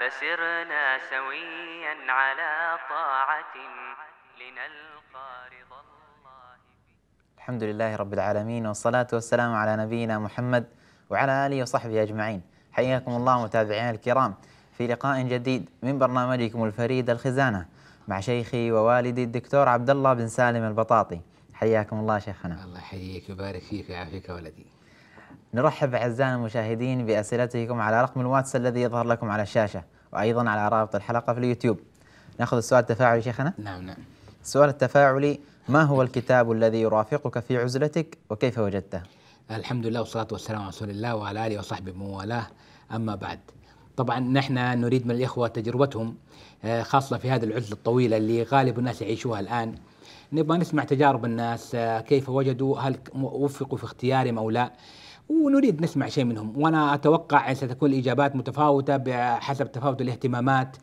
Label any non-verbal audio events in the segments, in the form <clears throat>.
فسرنا سويا على طاعة لنلقى رضا الله الحمد لله رب العالمين والصلاة والسلام على نبينا محمد وعلى آله وصحبه أجمعين حياكم الله متابعينا الكرام في لقاء جديد من برنامجكم الفريد الخزانة مع شيخي ووالدي الدكتور عبد الله بن سالم البطاطي حياكم الله شيخنا الله يحييك ويبارك فيك ويعافيك ولدي نرحب أعزائنا المشاهدين بأسئلتكم على رقم الواتس الذي يظهر لكم على الشاشة وأيضا على رابط الحلقة في اليوتيوب نأخذ السؤال التفاعلي شيخنا نعم نعم السؤال التفاعلي ما هو الكتاب الذي يرافقك في عزلتك وكيف وجدته؟ الحمد لله والصلاة والسلام على رسول الله وعلى آله وصحبه ومن والاه أما بعد طبعا نحن نريد من الإخوة تجربتهم آه، خاصة في هذه العزلة الطويلة اللي غالب الناس يعيشوها الآن نبغى نسمع تجارب الناس آه، كيف وجدوا هل وفقوا في اختيارهم أو لا ونريد نسمع شيء منهم وانا اتوقع ستكون الاجابات متفاوته بحسب تفاوت الاهتمامات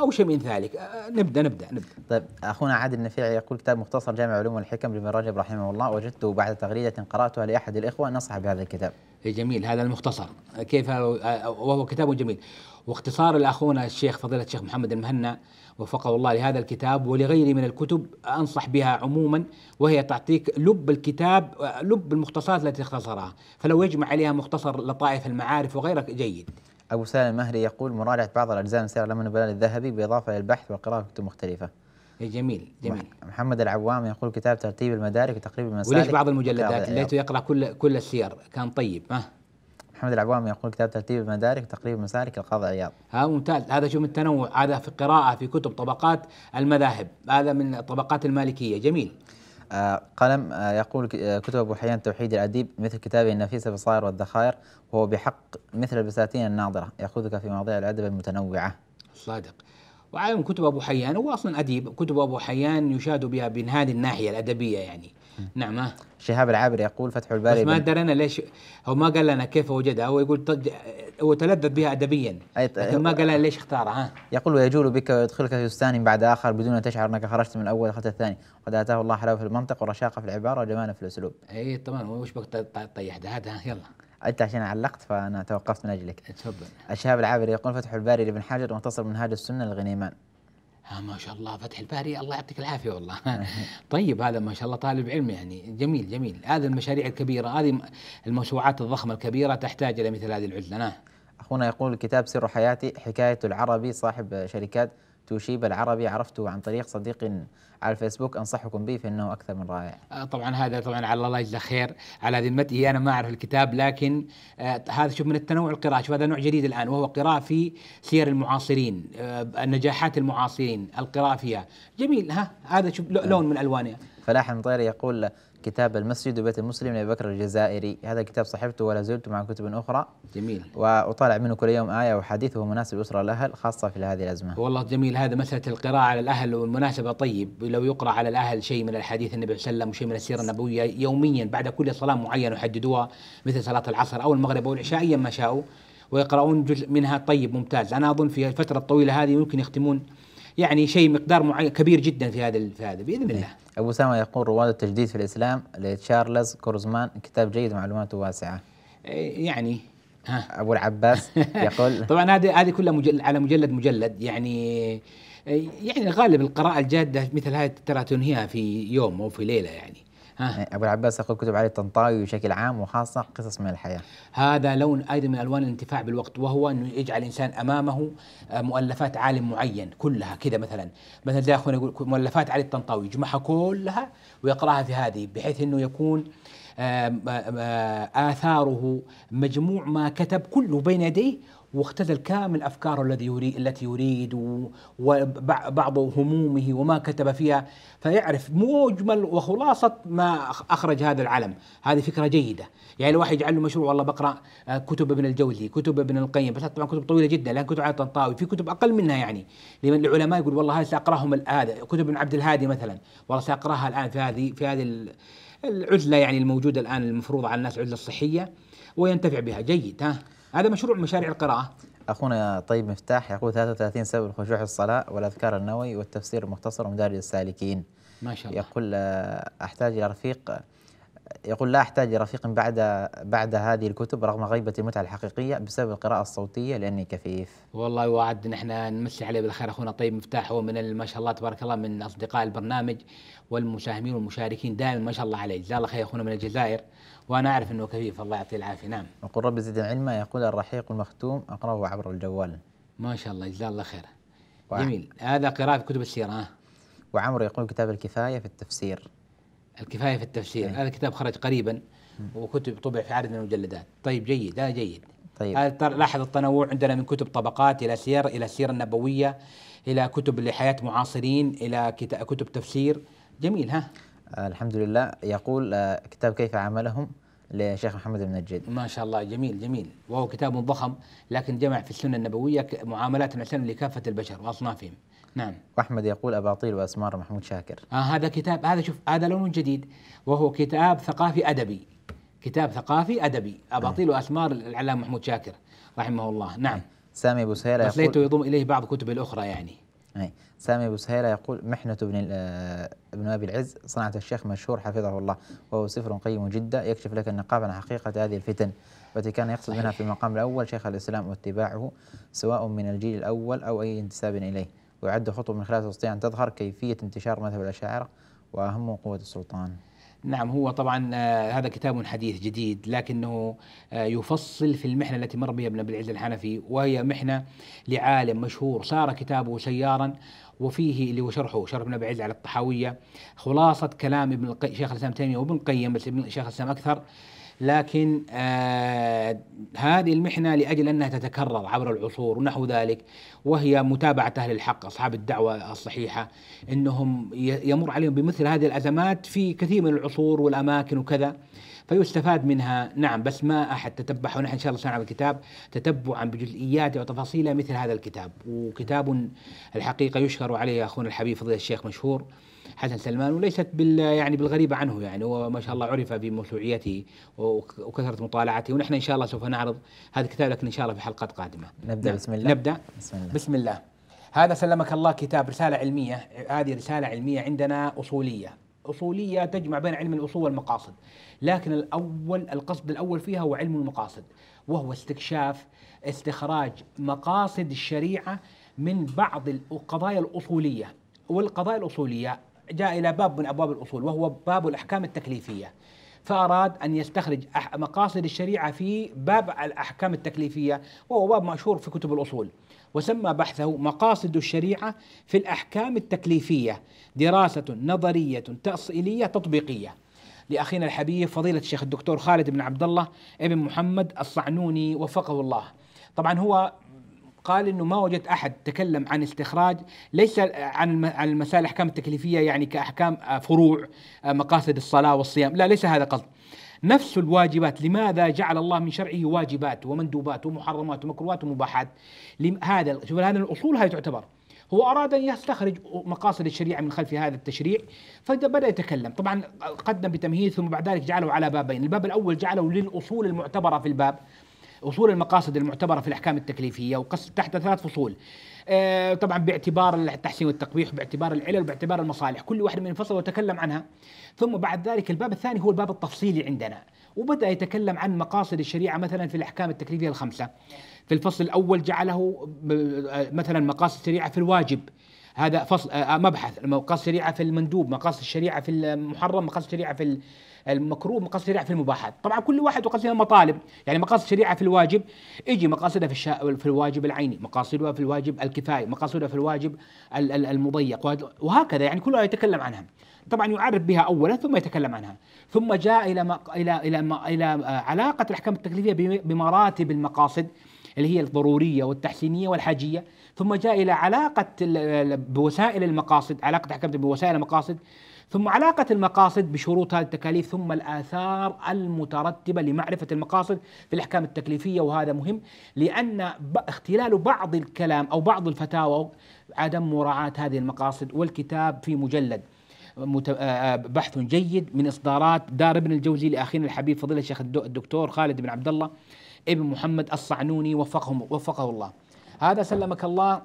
او شيء من ذلك أه، نبدا نبدا نبدا طيب اخونا عادل النفيعي يقول كتاب مختصر جامع علوم الحكم لابن رجب رحمه الله وجدته بعد تغريده قراتها لاحد الاخوه نصح بهذا الكتاب إيه، جميل هذا المختصر كيف أه، وهو كتاب جميل واختصار الاخونا الشيخ فضيله الشيخ محمد المهنا وفقه الله لهذا الكتاب ولغيره من الكتب انصح بها عموما وهي تعطيك لب الكتاب لب المختصرات التي اختصرها، فلو يجمع عليها مختصر لطائف المعارف وغيره جيد. ابو سالم المهري يقول مراجعه بعض الاجزاء من سير لمن البلال الذهبي بالاضافه البحث والقراءه في كتب مختلفه. إيه، جميل جميل محمد العوام يقول كتاب ترتيب المدارك وتقريب المسائل وليش بعض المجلدات ليته يقرا كل كل السير كان طيب ها محمد العوام يقول كتاب ترتيب المدارك تقريب مسالك القاضي عياض هذا ممتاز هذا شوف التنوع هذا في قراءة في كتب طبقات المذاهب هذا من الطبقات المالكية جميل آه، قلم آه، يقول آه، كتب أبو حيان توحيد الأديب مثل كتابه النفيسة بصائر والذخائر وهو بحق مثل البساتين الناظرة يأخذك في مواضيع الأدب المتنوعة صادق وعالم كتب أبو حيان هو أصلا أديب كتب أبو حيان يشاد بها من هذه الناحية الأدبية يعني نعم شهاب العابر يقول فتح الباري بس ما درينا ليش هو ما قال لنا كيف وجدها هو يقول طج... هو تلذذ بها ادبيا لكن ما قال لنا ليش اختارها يقول ويجول بك ويدخلك في فستان بعد اخر بدون ان تشعر انك خرجت من الاول دخلت الثاني وقد اتاه الله حلاوه في المنطق ورشاقه في العباره وجمالا في الاسلوب اي طبعا وش بك طيح ده هذا يلا انت عشان علقت فانا توقفت من اجلك تفضل الشهاب العابر يقول فتح الباري لابن حجر وانتصر منهاج السنه للغنيمان آه ما شاء الله فتح الباري الله يعطيك العافيه والله <laughs> طيب هذا ما شاء الله طالب علم يعني جميل جميل هذه المشاريع الكبيره هذه الموسوعات الضخمه الكبيره تحتاج الى مثل هذه العزله نعم. اخونا يقول كتاب سر حياتي حكايه العربي صاحب شركات توشيب العربي عرفته عن طريق صديق على الفيسبوك انصحكم به فانه اكثر من رائع. آه، طبعا هذا طبعا على الله يجزاه خير على ذمته انا ما اعرف الكتاب لكن آه هذا شوف من التنوع القراءه شوف هذا نوع جديد الان وهو قراءه في سير المعاصرين آه النجاحات المعاصرين القراءه فيها جميل ها هذا شوف آه. لون من الوانها. فلاح المطيري يقول كتاب المسجد وبيت المسلم لابي بكر الجزائري هذا كتاب صحبته ولا زلت مع كتب اخرى جميل واطالع منه كل يوم ايه وحديث وهو مناسب الاسره الاهل خاصه في هذه الازمه والله جميل هذا مساله القراءه على الاهل والمناسبه طيب لو يقرا على الاهل شيء من الحديث النبي صلى الله عليه وسلم وشيء من السيره النبويه يوميا بعد كل صلاه معينه يحددوها مثل صلاه العصر او المغرب او العشاء ايا ما شاءوا ويقرؤون جزء منها طيب ممتاز انا اظن في الفتره الطويله هذه ممكن يختمون يعني شيء مقدار معين كبير جدا في هذا في هذا باذن إيه. الله. ابو اسامه يقول رواد التجديد في الاسلام لتشارلز كورزمان كتاب جيد معلوماته واسعه. إيه، يعني ها. ابو العباس يقول <laughs> طبعا هذه هذه كلها مجل على مجلد مجلد يعني إيه، يعني غالب القراءة الجادة مثل هذه ترى تنهيها في يوم أو في ليلة يعني ها. يعني ابو العباس يقول كتب علي الطنطاوي بشكل عام وخاصه قصص من الحياه هذا لون ايضا من الوان الانتفاع بالوقت وهو انه يجعل الانسان امامه آه، مؤلفات عالم معين كلها كذا مثلا مثلا زي اخونا يقول مؤلفات علي الطنطاوي يجمعها كلها ويقراها في هذه بحيث انه يكون آه، آثاره مجموع ما كتب كله بين يديه واختزل كامل أفكاره الذي يريد التي يريد وبعض همومه وما كتب فيها فيعرف مجمل وخلاصة ما أخرج هذا العلم هذه فكرة جيدة يعني الواحد يجعل له مشروع والله بقرأ آه، كتب ابن الجوزي كتب ابن القيم بس طبعا كتب طويلة جدا لأن كتب على الطنطاوي في كتب أقل منها يعني لمن العلماء يقول والله هذه سأقرأهم الآن كتب ابن عبد الهادي مثلا والله سأقرأها الآن في هذه في هذه العزلة يعني الموجودة الآن المفروضة على الناس عزلة صحية وينتفع بها جيد ها هذا مشروع مشاريع القراءة أخونا طيب مفتاح يقول 33 سبب الخشوع في الصلاة والأذكار النووي والتفسير المختصر ومدارج السالكين ما شاء الله يقول آه، أحتاج إلى رفيق آه، يقول لا أحتاج إلى رفيق بعد بعد هذه الكتب رغم غيبة المتعة الحقيقية بسبب القراءة الصوتية لأني كفيف. والله وعد نحن نمسي عليه بالخير أخونا طيب مفتاح هو من ما شاء الله تبارك الله من أصدقاء البرنامج والمساهمين والمشاركين دائما ما شاء الله عليه، جزاه الله خير أخونا من الجزائر. وأنا أعرف أنه كفيف الله يعطيه العافية نعم وقل رب زدنا علما يقول الرحيق المختوم أقرأه عبر الجوال ما شاء الله جزاه الله خير وع... جميل هذا قراءة في كتب السيرة ها. وعمر يقول كتاب الكفاية في التفسير الكفاية في التفسير إيه. هذا كتاب خرج قريبا وكتب طبع في عدد من المجلدات طيب جيد هذا جيد طيب هذا لاحظ التنوع عندنا من كتب طبقات إلى سير إلى السيرة النبوية إلى كتب لحياة معاصرين إلى كتب تفسير جميل ها الحمد لله يقول آه، كتاب كيف عاملهم لشيخ محمد بن الجد ما شاء الله جميل جميل وهو كتاب ضخم لكن جمع في السنة النبوية معاملات العلم لكافة البشر وأصنافهم نعم واحمد يقول اباطيل واسمار محمود شاكر آه هذا كتاب هذا شوف هذا لون جديد وهو كتاب ثقافي ادبي كتاب ثقافي ادبي نعم. اباطيل آه. واسمار العلام محمود شاكر رحمه الله نعم سامي ابو سهيله يقول ليته يضم اليه بعض كتب الاخرى يعني أي نعم. سامي أبو سهيلة يقول محنة ابن آه، ابن أبي العز صنعة الشيخ مشهور حفظه الله وهو سفر قيم جدا يكشف لك النقاب عن حقيقة هذه الفتن التي كان يقصد منها في المقام الأول شيخ الإسلام واتباعه سواء من الجيل الأول أو أي انتساب إليه ويعد خطوة من خلال تستطيع أن تظهر كيفية انتشار مذهب الأشاعرة وأهم قوة السلطان نعم هو طبعا آه، هذا كتاب حديث جديد لكنه آه، يفصل في المحنه التي مر بها ابن ابي العز الحنفي وهي محنه لعالم مشهور صار كتابه سيارا وفيه اللي هو شرحه شرح ابن ابي العز على الطحاويه خلاصه كلام ابن القي... شيخ الاسلام تيميه وابن القيم بس ابن شيخ الاسلام اكثر لكن آه، هذه المحنة لأجل أنها تتكرر عبر العصور ونحو ذلك وهي متابعة أهل الحق أصحاب الدعوة الصحيحة أنهم يمر عليهم بمثل هذه الأزمات في كثير من العصور والأماكن وكذا فيستفاد منها نعم بس ما أحد تتبعه ونحن إن شاء الله سنعمل الكتاب تتبعا بجزئياته وتفاصيله مثل هذا الكتاب وكتاب الحقيقة يشكر عليه أخونا الحبيب فضيلة الشيخ مشهور حسن سلمان وليست بال يعني بالغريبه عنه يعني هو ما شاء الله عرف بموسوعيته وكثره مطالعته ونحن ان شاء الله سوف نعرض هذا الكتاب لكن ان شاء الله في حلقات قادمه. نبدا نعم. بسم الله نبدا بسم الله, بسم الله. هذا سلمك الله كتاب رساله علميه هذه رساله علميه عندنا اصوليه أصولية تجمع بين علم الأصول والمقاصد لكن الأول القصد الأول فيها هو علم المقاصد وهو استكشاف استخراج مقاصد الشريعة من بعض القضايا الأصولية والقضايا الأصولية جاء إلى باب من أبواب الأصول وهو باب الأحكام التكليفية فأراد أن يستخرج مقاصد الشريعة في باب الأحكام التكليفية وهو باب مشهور في كتب الأصول وسمى بحثه مقاصد الشريعه في الاحكام التكليفيه دراسه نظريه تاصيليه تطبيقيه لاخينا الحبيب فضيله الشيخ الدكتور خالد بن عبد الله ابن محمد الصعنوني وفقه الله. طبعا هو قال انه ما وجد احد تكلم عن استخراج ليس عن عن المسائل الاحكام التكليفيه يعني كاحكام آه، فروع آه، مقاصد الصلاه والصيام، لا ليس هذا قصد، نفس الواجبات لماذا جعل الله من شرعه واجبات ومندوبات ومحرمات ومكروهات ومباحات هذا شوف هذه الاصول هذه تعتبر هو أراد أن يستخرج مقاصد الشريعة من خلف هذا التشريع فبدأ يتكلم طبعا قدم بتمهيد ثم بعد ذلك جعله على بابين الباب الأول جعله للأصول المعتبرة في الباب أصول المقاصد المعتبرة في الأحكام التكليفية وقسم تحت ثلاث فصول آه، طبعا باعتبار التحسين والتقبيح باعتبار العلل باعتبار المصالح كل واحد من فصل وتكلم عنها ثم بعد ذلك الباب الثاني هو الباب التفصيلي عندنا وبدأ يتكلم عن مقاصد الشريعة مثلا في الأحكام التكليفية الخمسة في الفصل الأول جعله آه، مثلا مقاصد الشريعة في الواجب هذا فصل آه، مبحث مقاصد الشريعة في المندوب مقاصد الشريعة في المحرم مقاصد الشريعة في المكروه مقاصد الشريعه في المباحات طبعا كل واحد وقصد مطالب يعني مقاصد الشريعه في الواجب يجي مقاصدها في, الشا... في الواجب العيني مقاصدها في الواجب الكفائي مقاصدها في الواجب المضيق وهكذا يعني كل يتكلم عنها طبعا يعرف بها اولا ثم يتكلم عنها ثم جاء الى ما الى الى ما الى علاقه الاحكام التكليفيه بمراتب المقاصد اللي هي الضروريه والتحسينيه والحاجيه ثم جاء الى علاقه بوسائل المقاصد علاقه احكام بوسائل المقاصد ثم علاقة المقاصد بشروط هذه التكاليف ثم الآثار المترتبة لمعرفة المقاصد في الأحكام التكليفية وهذا مهم لأن اختلال بعض الكلام أو بعض الفتاوى عدم مراعاة هذه المقاصد والكتاب في مجلد آه، آه، بحث جيد من إصدارات دار ابن الجوزي لأخينا الحبيب فضيلة الشيخ الدكتور خالد بن عبد الله ابن محمد الصعنوني وفقهم وفقه الله هذا سلمك الله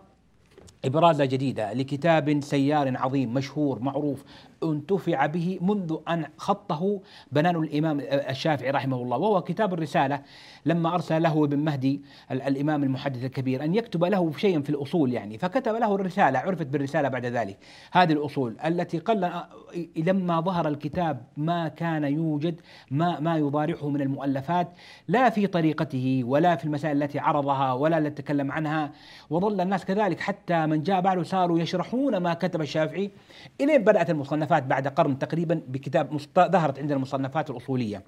إبرازة جديدة لكتاب سيار عظيم مشهور معروف انتفع به منذ أن خطه بنان الإمام الشافعي رحمه الله وهو كتاب الرسالة لما أرسل له ابن مهدي الإمام المحدث الكبير أن يكتب له شيئا في الأصول يعني فكتب له الرسالة عرفت بالرسالة بعد ذلك هذه الأصول التي قل آه، لما ظهر الكتاب ما كان يوجد ما ما يضارعه من المؤلفات لا في طريقته ولا في المسائل التي عرضها ولا التي تكلم عنها وظل الناس كذلك حتى من جاء بعده صاروا يشرحون ما كتب الشافعي إلين بدأت المصنف المصنفات بعد قرن تقريبا بكتاب ظهرت عندنا المصنفات الأصولية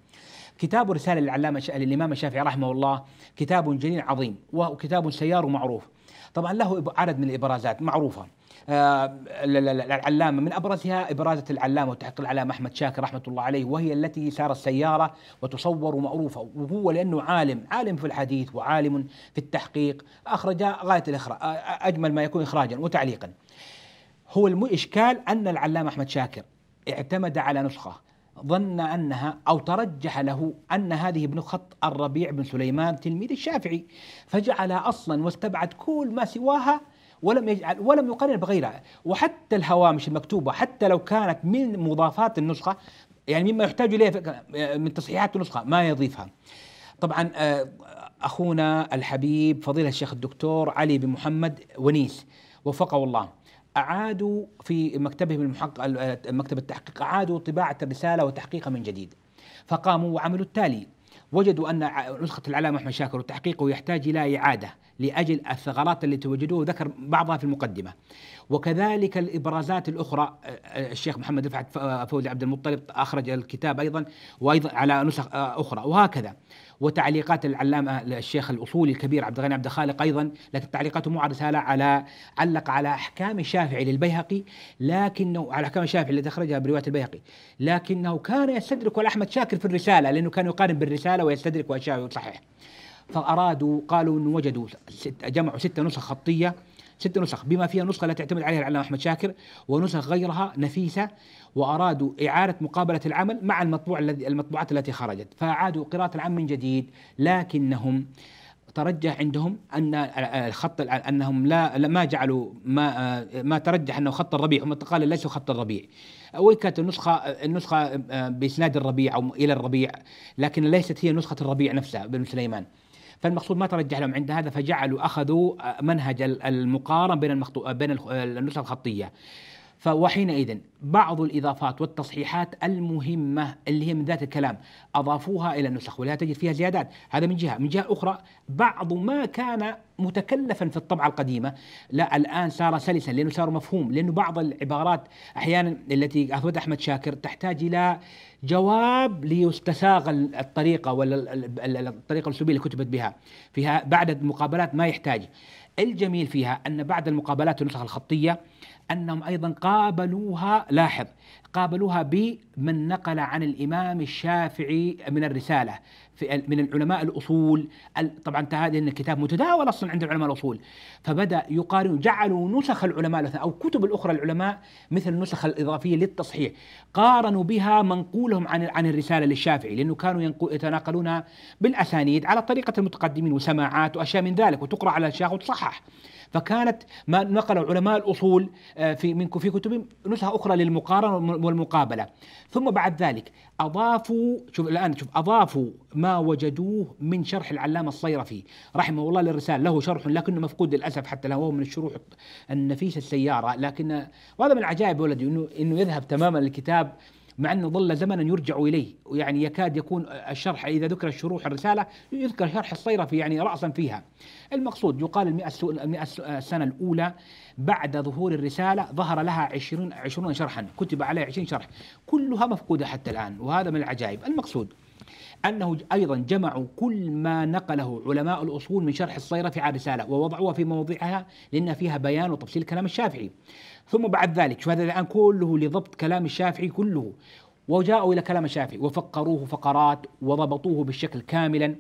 كتاب رسالة للعلامة ش... للإمام الشافعي رحمه الله كتاب جليل عظيم وكتاب سيار ومعروف طبعا له عدد من الإبرازات معروفة آه، العلامة من أبرزها إبرازة العلامة وتحقيق العلامة أحمد شاكر رحمة الله عليه وهي التي سارت سيارة وتصور معروفة وهو لأنه عالم عالم في الحديث وعالم في التحقيق أخرج غاية الإخراج أجمل ما يكون إخراجا وتعليقا هو الإشكال أن العلامة أحمد شاكر اعتمد على نسخة ظن أنها أو ترجح له أن هذه ابن خط الربيع بن سليمان تلميذ الشافعي فجعل أصلا واستبعد كل ما سواها ولم يجعل ولم يقرر بغيرها وحتى الهوامش المكتوبة حتى لو كانت من مضافات النسخة يعني مما يحتاج إليه من تصحيحات النسخة ما يضيفها طبعا آه، أخونا الحبيب فضيلة الشيخ الدكتور علي بن محمد ونيس وفقه الله اعادوا في مكتبهم المحقق آه، مكتب التحقيق اعادوا طباعه الرساله وتحقيقها من جديد فقاموا وعملوا التالي وجدوا ان نسخه العلامه احمد شاكر وتحقيقه يحتاج الى اعاده لاجل الثغرات التي توجدوها وذكر بعضها في المقدمه. وكذلك الابرازات الاخرى آه، الشيخ محمد رفعت آه، فوزي عبد المطلب اخرج الكتاب ايضا وايضا على نسخ آه، اخرى وهكذا. وتعليقات العلامه الشيخ الاصولي الكبير عبد الغني عبد الخالق ايضا لكن تعليقاته مو على رساله على علق على احكام الشافعي للبيهقي لكنه على احكام الشافعي التي اخرجها بروايه البيهقي لكنه كان يستدرك على احمد شاكر في الرساله لانه كان يقارن بالرساله ويستدرك واشياء ويصحح فأرادوا قالوا أن وجدوا ست جمعوا ست نسخ خطية ست نسخ بما فيها نسخة لا تعتمد عليها العلامة أحمد شاكر ونسخ غيرها نفيسة وأرادوا إعادة مقابلة العمل مع المطبوع الذي المطبوعات التي خرجت فأعادوا قراءة العام من جديد لكنهم ترجح عندهم ان الخط انهم لا ما جعلوا ما ما ترجح انه خط الربيع هم قالوا ليس خط الربيع وكانت النسخه النسخه باسناد الربيع او الى الربيع لكن ليست هي نسخه الربيع نفسها بن سليمان فالمقصود ما ترجح لهم عند هذا فجعلوا اخذوا منهج المقارن بين بين النسخه الخطيه وحينئذ بعض الإضافات والتصحيحات المهمة اللي هي من ذات الكلام أضافوها إلى النسخ ولا تجد فيها زيادات هذا من جهة من جهة أخرى بعض ما كان متكلفا في الطبعة القديمة لا الآن صار سلسا لأنه صار مفهوم لأنه بعض العبارات أحيانا التي أثبت أحمد شاكر تحتاج إلى جواب ليستساغ الطريقة ولا الطريقة الأسلوبية اللي كتبت بها فيها بعد المقابلات ما يحتاج الجميل فيها أن بعد المقابلات النسخ الخطية أنهم أيضا قابلوها لاحظ قابلوها بمن نقل عن الإمام الشافعي من الرسالة في من العلماء الأصول طبعا هذا الكتاب متداول أصلا عند العلماء الأصول فبدأ يقارن جعلوا نسخ العلماء أو كتب الأخرى العلماء مثل النسخ الإضافية للتصحيح قارنوا بها منقولهم عن عن الرسالة للشافعي لأنه كانوا يتناقلونها بالأسانيد على طريقة المتقدمين وسماعات وأشياء من ذلك وتقرأ على الشيخ وتصحح فكانت ما نقله علماء الاصول آه، في من في كتبهم نسخه اخرى للمقارنه والمقابله ثم بعد ذلك اضافوا شوف الان شوف اضافوا ما وجدوه من شرح العلامه الصيرفي رحمه الله للرساله له شرح لكنه مفقود للاسف حتى له هو من الشروح النفيسه السياره لكن وهذا من العجائب ولدي انه انه يذهب تماما الكتاب مع أنه ظل زمنا يرجع إليه ويعني يكاد يكون الشرح إذا ذكر شروح الرسالة يذكر شرح الصيرفي يعني رأسا فيها المقصود يقال المئة السنة الأولى بعد ظهور الرسالة ظهر لها عشرون, عشرون شرحا كتب عليها عشرين شرح كلها مفقودة حتى الآن وهذا من العجائب المقصود أنه أيضا جمعوا كل ما نقله علماء الأصول من شرح الصيرفي على الرسالة ووضعوها في موضعها لأن فيها بيان وتفصيل كلام الشافعي ثم بعد ذلك شوف هذا الآن كله لضبط كلام الشافعي كله وجاءوا إلى كلام الشافعي وفقروه فقرات وضبطوه بالشكل كاملا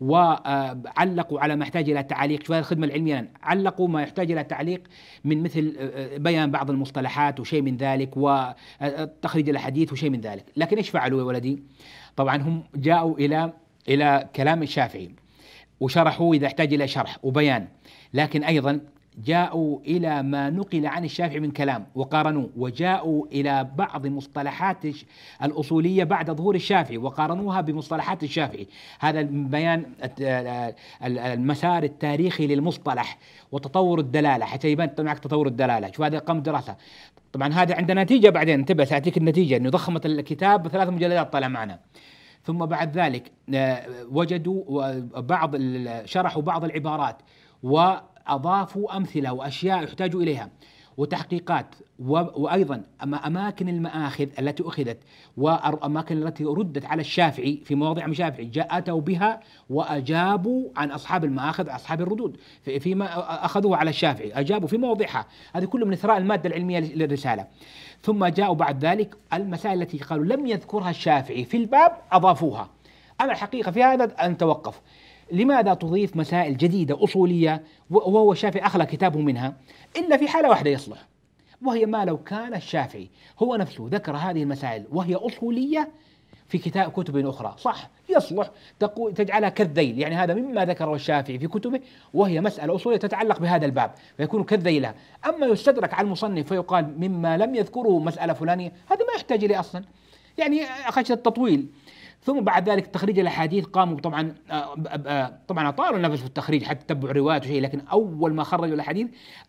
وعلقوا على ما يحتاج الى تعليق هذا الخدمه العلميه علقوا ما يحتاج الى تعليق من مثل آه، بيان بعض المصطلحات وشيء من ذلك وتخريج الحديث وشيء من ذلك لكن ايش فعلوا يا ولدي طبعا هم جاءوا الى الى كلام الشافعي وشرحوا اذا احتاج الى شرح وبيان لكن ايضا جاءوا إلى ما نقل عن الشافعي من كلام وقارنوا وجاءوا إلى بعض مصطلحات الأصولية بعد ظهور الشافعي وقارنوها بمصطلحات الشافعي هذا بيان المسار التاريخي للمصطلح وتطور الدلالة حتى يبان معك تطور الدلالة شو هذا قام دراسة طبعا هذا عندنا نتيجة بعدين انتبه سأعطيك النتيجة أنه ضخمت الكتاب بثلاث مجلدات طلع معنا ثم بعد ذلك آه، وجدوا بعض شرحوا بعض العبارات و أضافوا أمثلة وأشياء يحتاجوا إليها وتحقيقات وايضا اماكن المآخذ التي اخذت وأماكن التي ردت على الشافعي في مواضع الشافعي جاءتوا بها واجابوا عن اصحاب المآخذ اصحاب الردود فيما اخذوه على الشافعي اجابوا في مواضعها هذه كله من اثراء الماده العلميه للرساله ثم جاءوا بعد ذلك المسائل التي قالوا لم يذكرها الشافعي في الباب اضافوها انا الحقيقه في هذا ان توقف لماذا تضيف مسائل جديدة أصولية وهو الشافعي أخلى كتابه منها إلا في حالة واحدة يصلح وهي ما لو كان الشافعي هو نفسه ذكر هذه المسائل وهي أصولية في كتاب كتب أخرى صح يصلح تجعلها كالذيل يعني هذا مما ذكره الشافعي في كتبه وهي مسألة أصولية تتعلق بهذا الباب فيكون كالذيلة أما يستدرك على المصنف فيقال مما لم يذكره مسألة فلانية هذا ما يحتاج إليه أصلا يعني خشية التطويل ثم بعد ذلك تخريج الاحاديث قاموا طبعا آه، آه، طبعا اطالوا النفس في التخريج حتى تتبع روايات وشيء لكن اول ما خرجوا الاحاديث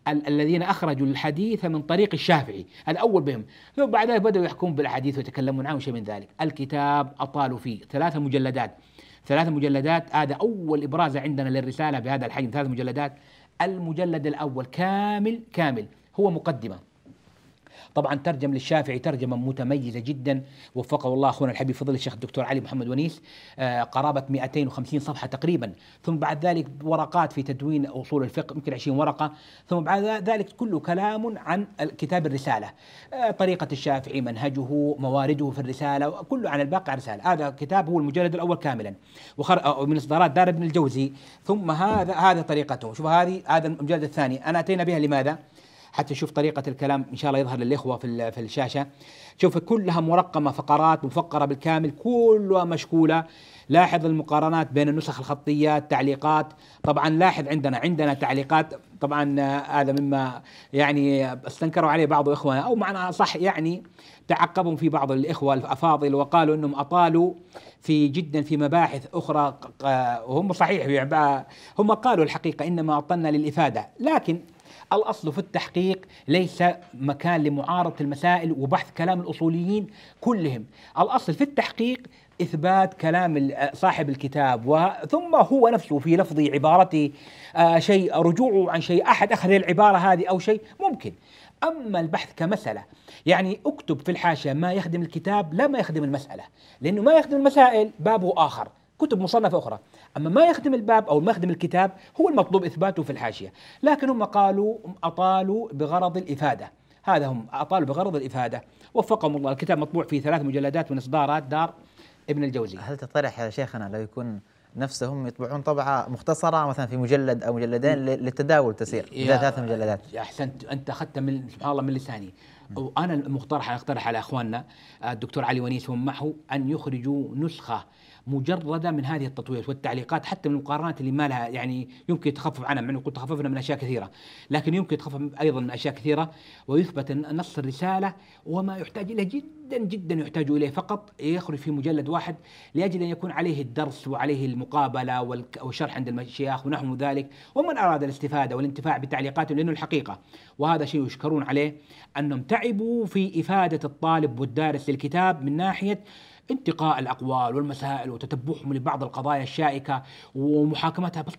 ال- الذين اخرجوا الحديث من طريق الشافعي الاول بهم ثم بعد ذلك بداوا يحكمون بالاحاديث ويتكلمون عنه شيء من ذلك الكتاب اطالوا فيه ثلاثه مجلدات ثلاث مجلدات هذا اول ابراز عندنا للرساله بهذا الحجم ثلاث مجلدات المجلد الاول كامل كامل هو مقدمه طبعا ترجم للشافعي ترجمة متميزة جدا وفقه الله أخونا الحبيب فضل الشيخ الدكتور علي محمد ونيس آه، قرابة 250 صفحة تقريبا ثم بعد ذلك ورقات في تدوين أصول الفقه يمكن 20 ورقة ثم بعد ذلك كله كلام عن كتاب الرسالة آه، طريقة الشافعي منهجه موارده في الرسالة كله عن الباقي رسالة هذا كتاب هو المجلد الأول كاملا وخر... آه، من إصدارات دار ابن الجوزي ثم هذا هذا طريقته شوف هذه هذا المجلد الثاني أنا أتينا بها لماذا؟ حتى نشوف طريقه الكلام ان شاء الله يظهر للاخوه في في الشاشه شوف كلها مرقمه فقرات مفقره بالكامل كلها مشكوله لاحظ المقارنات بين النسخ الخطيه التعليقات طبعا لاحظ عندنا عندنا تعليقات طبعا آه، هذا مما يعني استنكروا عليه بعض الإخوة او معنى صح يعني تعقبهم في بعض الاخوه الافاضل وقالوا انهم اطالوا في جدا في مباحث اخرى وهم آه، صحيح يعني، هم قالوا الحقيقه انما اطلنا للافاده لكن الأصل في التحقيق ليس مكان لمعارضة المسائل وبحث كلام الأصوليين كلهم الأصل في التحقيق إثبات كلام صاحب الكتاب وثم هو نفسه في لفظ عبارته آه، شيء رجوعه عن شيء أحد أخذ العبارة هذه أو شيء ممكن أما البحث كمسألة يعني اكتب في الحاشية ما يخدم الكتاب لا ما يخدم المسألة لأنه ما يخدم المسائل بابه آخر كتب مصنفة أخرى أما ما يخدم الباب أو ما يخدم الكتاب هو المطلوب إثباته في الحاشية لكن هم قالوا أطالوا بغرض الإفادة هذا هم أطالوا بغرض الإفادة وفقهم الله الكتاب مطبوع في ثلاث مجلدات من إصدارات دار ابن الجوزي هل تقترح يا شيخنا لو يكون نفسهم يطبعون طبعة مختصرة مثلا في مجلد أو مجلدين للتداول تسير ثلاث مجلدات أحسنت أنت أخذت من سبحان الله من لساني وأنا المقترح أقترح على أخواننا الدكتور علي ونيس ومعه أن يخرجوا نسخة مجرده من هذه التطويرات والتعليقات حتى من المقارنات اللي ما لها يعني يمكن يتخفف عنها مع انه قلت تخففنا من اشياء كثيره لكن يمكن يتخفف ايضا من اشياء كثيره ويثبت ان نص الرساله وما يحتاج اليه جدا جدا يحتاج اليه فقط يخرج في مجلد واحد لاجل ان يكون عليه الدرس وعليه المقابله والشرح عند المشيخ ونحو ذلك ومن اراد الاستفاده والانتفاع بتعليقاتهم لانه الحقيقه وهذا شيء يشكرون عليه انهم تعبوا في افاده الطالب والدارس للكتاب من ناحيه انتقاء الاقوال والمسائل وتتبعهم لبعض القضايا الشائكه ومحاكمتها بس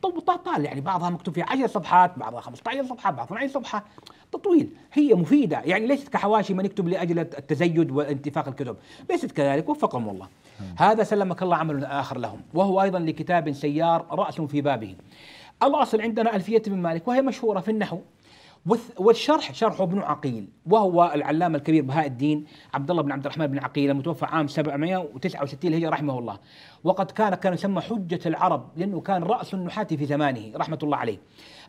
طال يعني بعضها مكتوب فيها 10 صفحات بعضها 15 صفحه بعضها 12 صفحه تطويل هي مفيده يعني ليست كحواشي من يكتب لاجل التزيد وانتفاخ الكتب ليست كذلك وفقهم الله نعم. هذا سلمك الله عمل اخر لهم وهو ايضا لكتاب سيار راس في بابه الاصل عندنا الفيه بن مالك وهي مشهوره في النحو والشرح شرح ابن عقيل وهو العلامه الكبير بهاء الدين عبد الله بن عبد الرحمن بن عقيل المتوفى عام 769 للهجره رحمه الله وقد كان كان يسمى حجه العرب لانه كان راس النحاة في زمانه رحمه الله عليه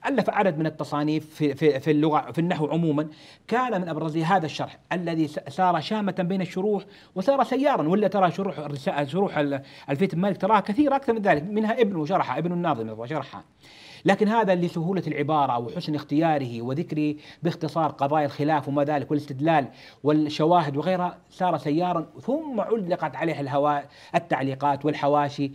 الف عدد من التصانيف في في, في اللغه في النحو عموما كان من ابرز هذا الشرح الذي سار شامه بين الشروح وسار سيارا ولا ترى شروح شروح الفيت مالك تراها كثيره اكثر من ذلك منها ابن وشرحها ابن الناظم شرحها لكن هذا لسهولة العبارة وحسن اختياره وذكره باختصار قضايا الخلاف وما ذلك والاستدلال والشواهد وغيرها صار سيارا ثم علقت عليه الهواء التعليقات والحواشي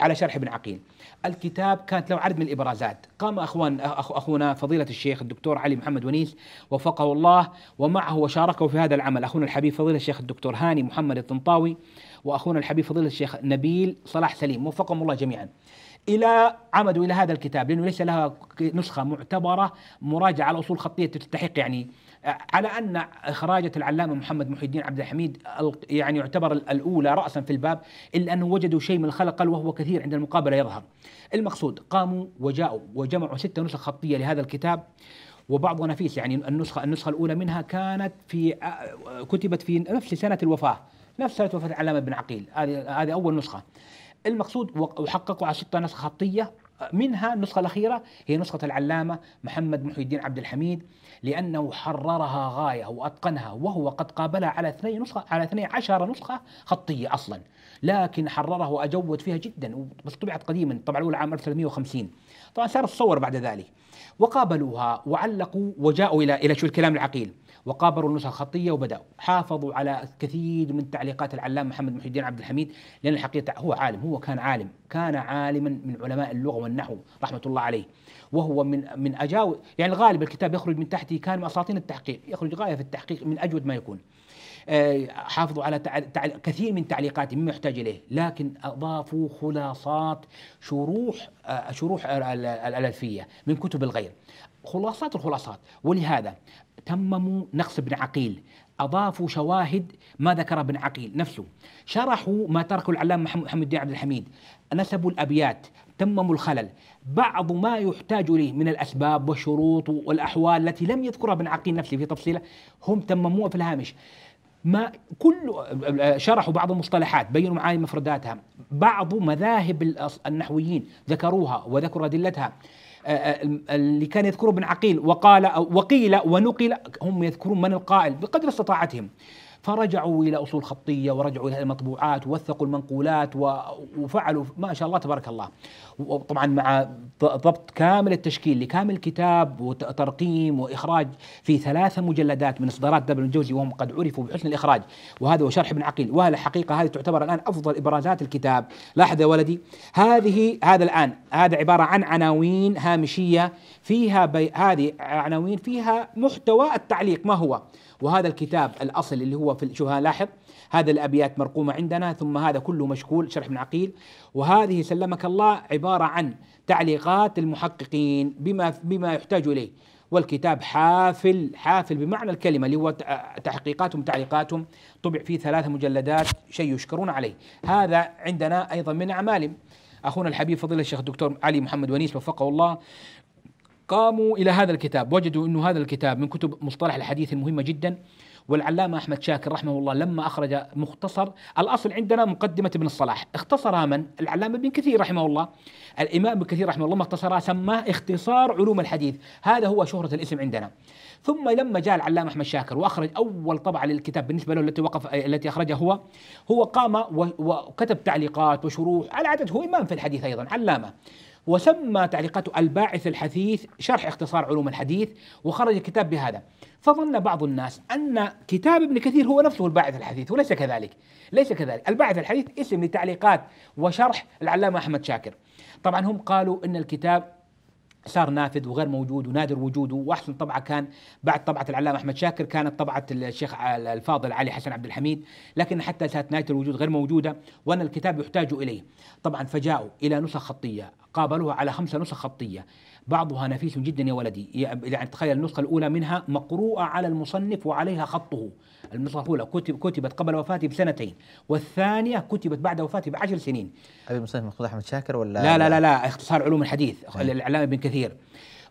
على شرح ابن عقيل الكتاب كانت له عدد من الإبرازات قام أخوان أخونا فضيلة الشيخ الدكتور علي محمد ونيس وفقه الله ومعه وشاركه في هذا العمل أخونا الحبيب فضيلة الشيخ الدكتور هاني محمد الطنطاوي وأخونا الحبيب فضيلة الشيخ نبيل صلاح سليم وفقهم الله جميعا الى عمدوا الى هذا الكتاب لانه ليس لها نسخه معتبره مراجعه على اصول خطيه تستحق يعني على ان اخراجه العلامه محمد محي الدين عبد الحميد يعني يعتبر الاولى راسا في الباب الا انه وجدوا شيء من الخلق وهو كثير عند المقابله يظهر. المقصود قاموا وجاءوا وجمعوا ست نسخ خطيه لهذا الكتاب وبعض نفيس يعني النسخه النسخه الاولى منها كانت في كتبت في نفس سنه الوفاه نفس سنه وفاه العلامه بن عقيل هذه اول نسخه. المقصود وحققوا على ستة نسخ خطية آه، منها النسخة الأخيرة هي نسخة العلامة محمد محي الدين عبد الحميد لأنه حررها غاية وأتقنها وهو قد قابلها على اثنين نسخة على 12 عشر نسخة خطية أصلا لكن حررها وأجود فيها جدا بس طبعت قديما طبعا الأولى عام 1350 طبعا صار تصور بعد ذلك وقابلوها وعلقوا وجاءوا إلى إلى شو الكلام العقيل وقابلوا النسخ الخطيه وبداوا حافظوا على كثير من تعليقات العلامه محمد محي الدين عبد الحميد لان الحقيقه هو عالم هو كان عالم كان عالما من علماء اللغه والنحو رحمه الله عليه وهو من من اجاوز يعني الغالب الكتاب يخرج من تحته كان من اساطين التحقيق يخرج غايه في التحقيق من اجود ما يكون آه، حافظوا على كثير من تعليقاته مما يحتاج اليه، لكن اضافوا خلاصات شروح آه، شروح الالفيه من كتب الغير، خلاصات الخلاصات ولهذا تمموا نقص ابن عقيل أضافوا شواهد ما ذكر ابن عقيل نفسه شرحوا ما تركه العلامة محمد بن عبد الحميد نسبوا الأبيات تمموا الخلل بعض ما يحتاج إليه من الأسباب والشروط والأحوال التي لم يذكرها ابن عقيل نفسه في تفصيله هم تمموها في الهامش ما كل شرحوا بعض المصطلحات بينوا معاني مفرداتها بعض مذاهب النحويين ذكروها وذكروا أدلتها آه، آه، اللي كان يذكره ابن عقيل وقال وقيل ونقل هم يذكرون من القائل بقدر استطاعتهم فرجعوا الى اصول خطيه ورجعوا الى المطبوعات ووثقوا المنقولات وفعلوا ما شاء الله تبارك الله وطبعا مع ضبط كامل التشكيل لكامل الكتاب وترقيم واخراج في ثلاثه مجلدات من اصدارات دبل الجوزي وهم قد عرفوا بحسن الاخراج وهذا وشرح ابن عقيل والحقيقه هذه تعتبر الان افضل ابرازات الكتاب لاحظ يا ولدي هذه هذا الان هذا عباره عن عناوين هامشيه فيها بي هذه عناوين فيها محتوى التعليق ما هو وهذا الكتاب الأصل اللي هو في شو لاحظ هذا الأبيات مرقومة عندنا ثم هذا كله مشكول شرح من عقيل وهذه سلمك الله عبارة عن تعليقات المحققين بما بما يحتاج إليه والكتاب حافل حافل بمعنى الكلمة اللي هو تحقيقاتهم تعليقاتهم طبع فيه ثلاثة مجلدات شيء يشكرون عليه هذا عندنا أيضا من أعمالهم أخونا الحبيب فضيلة الشيخ الدكتور علي محمد ونيس وفقه الله قاموا إلى هذا الكتاب وجدوا أن هذا الكتاب من كتب مصطلح الحديث المهمة جدا والعلامة أحمد شاكر رحمه الله لما أخرج مختصر الأصل عندنا مقدمة ابن الصلاح اختصرها من؟ العلامة ابن كثير رحمه الله الإمام ابن كثير رحمه الله ما اختصرها سماه اختصار علوم الحديث هذا هو شهرة الاسم عندنا ثم لما جاء العلامة أحمد شاكر وأخرج أول طبعة للكتاب بالنسبة له التي وقف التي أخرجها هو هو قام وكتب تعليقات وشروح على عدد هو إمام في الحديث أيضا علامة وسمى تعليقاته الباعث الحثيث شرح اختصار علوم الحديث وخرج الكتاب بهذا فظن بعض الناس أن كتاب ابن كثير هو نفسه الباعث الحديث وليس كذلك ليس كذلك الباعث الحديث اسم لتعليقات وشرح العلامة أحمد شاكر طبعا هم قالوا أن الكتاب صار نافذ وغير موجود ونادر وجوده واحسن طبعه كان بعد طبعه العلامه احمد شاكر كانت طبعه الشيخ الفاضل علي حسن عبد الحميد لكن حتى ساعه نهايه الوجود غير موجوده وان الكتاب يحتاج اليه طبعا فجاءوا الى نسخ خطيه قابلوها على خمسة نسخ خطية بعضها نفيس جدا يا ولدي يعني تخيل النسخة الأولى منها مقروءة على المصنف وعليها خطه النسخة الأولى كتب كتبت قبل وفاته بسنتين والثانية كتبت بعد وفاته بعشر سنين أبي المصنف مقصود أحمد شاكر ولا لا لا لا, لا اختصار علوم الحديث طيب. الإعلام ابن كثير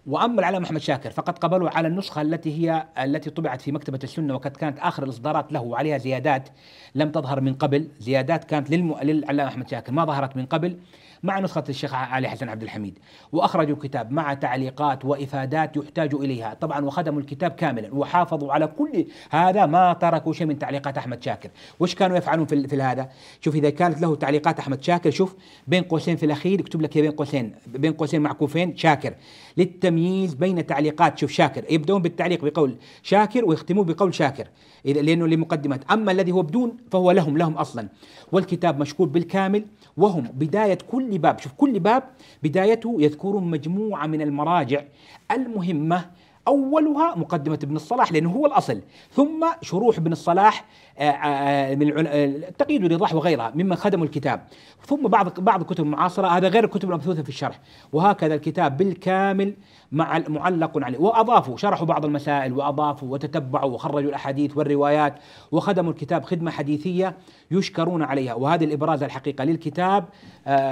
واما العلامه احمد شاكر فقد قبلوا على النسخه التي هي التي طبعت في مكتبه السنه وقد كانت اخر الاصدارات له وعليها زيادات لم تظهر من قبل زيادات كانت للم... للعلامه احمد شاكر ما ظهرت من قبل مع نسخة الشيخ علي حسن عبد الحميد وأخرجوا كتاب مع تعليقات وإفادات يحتاج إليها طبعا وخدموا الكتاب كاملا وحافظوا على كل هذا ما تركوا شيء من تعليقات أحمد شاكر وش كانوا يفعلون في, في هذا شوف إذا كانت له تعليقات أحمد شاكر شوف بين قوسين في الأخير يكتب لك بين قوسين بين قوسين معكوفين شاكر للتم التمييز بين تعليقات شوف شاكر يبدون بالتعليق بقول شاكر ويختمون بقول شاكر لانه لمقدمات اما الذي هو بدون فهو لهم لهم اصلا والكتاب مشكور بالكامل وهم بدايه كل باب شوف كل باب بدايته يذكرون مجموعه من المراجع المهمه اولها مقدمه ابن الصلاح لانه هو الاصل ثم شروح ابن الصلاح آه، آه، آه، من التقييد والايضاح وغيرها مما خدموا الكتاب ثم بعض بعض الكتب المعاصره هذا غير الكتب المبثوثه في الشرح وهكذا الكتاب بالكامل مع معلق عليه واضافوا شرحوا بعض المسائل واضافوا وتتبعوا وخرجوا الاحاديث والروايات وخدموا الكتاب خدمه حديثيه يشكرون عليها وهذه الابراز الحقيقه للكتاب